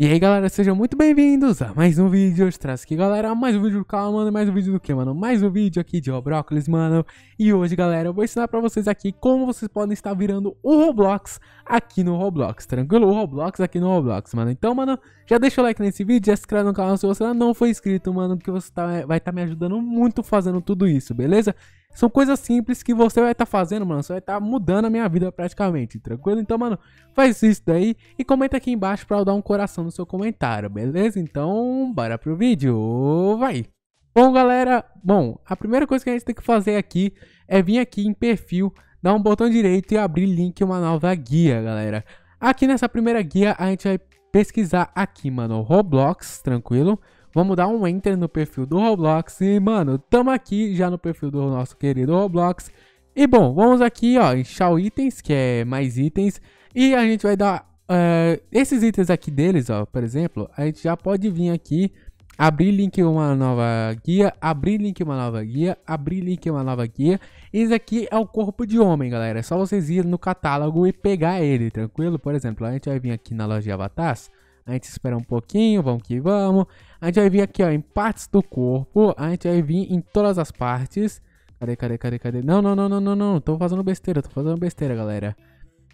E aí galera, sejam muito bem-vindos a mais um vídeo, eu traz aqui galera, mais um vídeo do canal, mano, mais um vídeo do que, mano? Mais um vídeo aqui de Roblox, mano, e hoje galera, eu vou ensinar pra vocês aqui como vocês podem estar virando o Roblox aqui no Roblox, tranquilo? O Roblox aqui no Roblox, mano, então mano, já deixa o like nesse vídeo, já se inscreve no canal se você ainda não for inscrito, mano, que você tá, vai estar tá me ajudando muito fazendo tudo isso, beleza? São coisas simples que você vai estar tá fazendo, mano. Você vai estar tá mudando a minha vida praticamente, tranquilo? Então, mano, faz isso daí e comenta aqui embaixo pra eu dar um coração no seu comentário, beleza? Então, bora pro vídeo. Vai! Bom, galera, bom, a primeira coisa que a gente tem que fazer aqui é vir aqui em perfil, dar um botão direito e abrir link uma nova guia, galera. Aqui nessa primeira guia, a gente vai pesquisar aqui, mano, Roblox, tranquilo? Vamos dar um enter no perfil do Roblox. E, mano, tamo aqui já no perfil do nosso querido Roblox. E, bom, vamos aqui, ó, em o Itens, que é mais itens. E a gente vai dar... Uh, esses itens aqui deles, ó, por exemplo, a gente já pode vir aqui abrir link uma nova guia, abrir link uma nova guia, abrir link uma nova guia. Esse aqui é o corpo de homem, galera. É só vocês irem no catálogo e pegar ele, tranquilo? Por exemplo, a gente vai vir aqui na loja de avatars a gente espera um pouquinho, vamos que vamos. A gente vai vir aqui, ó, em partes do corpo, a gente vai vir em todas as partes. Cadê, cadê, cadê, cadê? Não, não, não, não, não, não, tô fazendo besteira, tô fazendo besteira, galera.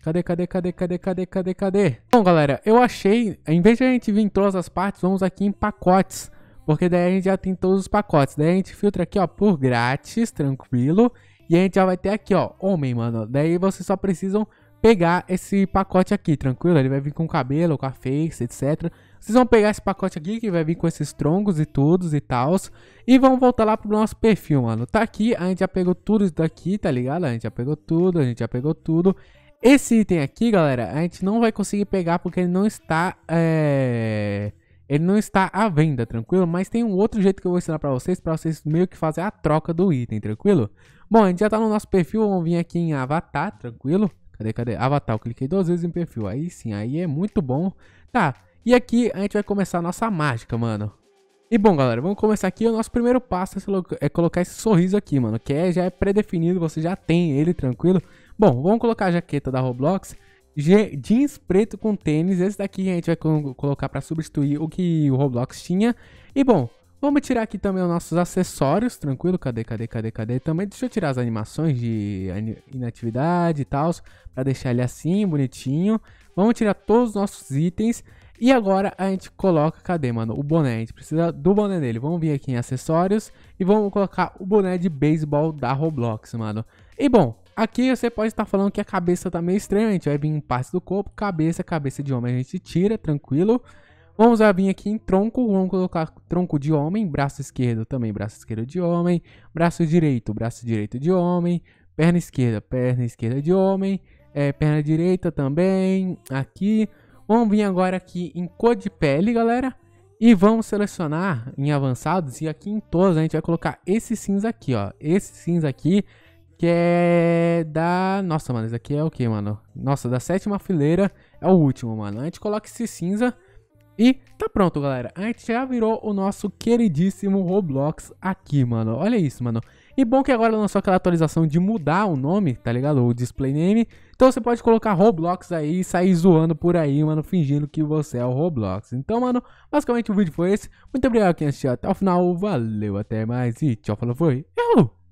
Cadê, cadê, cadê, cadê, cadê, cadê, cadê? Bom, galera, eu achei, em vez de a gente vir em todas as partes, vamos aqui em pacotes. Porque daí a gente já tem todos os pacotes. Daí a gente filtra aqui, ó, por grátis, tranquilo. E a gente já vai ter aqui, ó, homem, mano. Daí vocês só precisam pegar esse pacote aqui, tranquilo? Ele vai vir com cabelo, com a face, etc. Vocês vão pegar esse pacote aqui que vai vir com esses troncos e todos e tals. E vamos voltar lá pro nosso perfil, mano. Tá aqui, a gente já pegou tudo isso daqui, tá ligado? A gente já pegou tudo, a gente já pegou tudo. Esse item aqui, galera, a gente não vai conseguir pegar porque ele não está... É... Ele não está à venda, tranquilo? Mas tem um outro jeito que eu vou ensinar pra vocês, pra vocês meio que fazer a troca do item, tranquilo? Bom, a gente já tá no nosso perfil, vamos vir aqui em avatar, tranquilo? Cadê, cadê? Avatar, eu cliquei duas vezes em perfil. Aí sim, aí é muito bom. Tá, e aqui a gente vai começar a nossa mágica, mano. E bom, galera, vamos começar aqui. O nosso primeiro passo é, é colocar esse sorriso aqui, mano. Que é, já é pré-definido, você já tem ele, tranquilo. Bom, vamos colocar a jaqueta da Roblox. Je jeans preto com tênis. Esse daqui a gente vai colocar para substituir o que o Roblox tinha. E bom, Vamos tirar aqui também os nossos acessórios, tranquilo? Cadê, cadê, cadê, cadê? Também deixa eu tirar as animações de inatividade e tal, para deixar ele assim, bonitinho. Vamos tirar todos os nossos itens. E agora a gente coloca, cadê, mano? O boné, a gente precisa do boné dele. Vamos vir aqui em acessórios e vamos colocar o boné de beisebol da Roblox, mano. E bom, Aqui você pode estar falando que a cabeça tá meio estranha, a gente vai vir em parte do corpo, cabeça, cabeça de homem a gente tira, tranquilo. Vamos vir aqui em tronco, vamos colocar tronco de homem, braço esquerdo também, braço esquerdo de homem, braço direito, braço direito de homem, perna esquerda, perna esquerda de homem, é, perna direita também, aqui. Vamos vir agora aqui em cor de pele, galera, e vamos selecionar em avançados e aqui em todos a gente vai colocar esse cinza aqui, ó, esse cinza aqui, que é da... Nossa, mano, esse aqui é o que, mano? Nossa, da sétima fileira é o último, mano. A gente coloca esse cinza e tá pronto, galera. A gente já virou o nosso queridíssimo Roblox aqui, mano. Olha isso, mano. E bom que agora lançou aquela atualização de mudar o nome, tá ligado? O display name. Então você pode colocar Roblox aí e sair zoando por aí, mano, fingindo que você é o Roblox. Então, mano, basicamente o vídeo foi esse. Muito obrigado quem assistiu até o final. Valeu, até mais e tchau, falou, foi. Eu!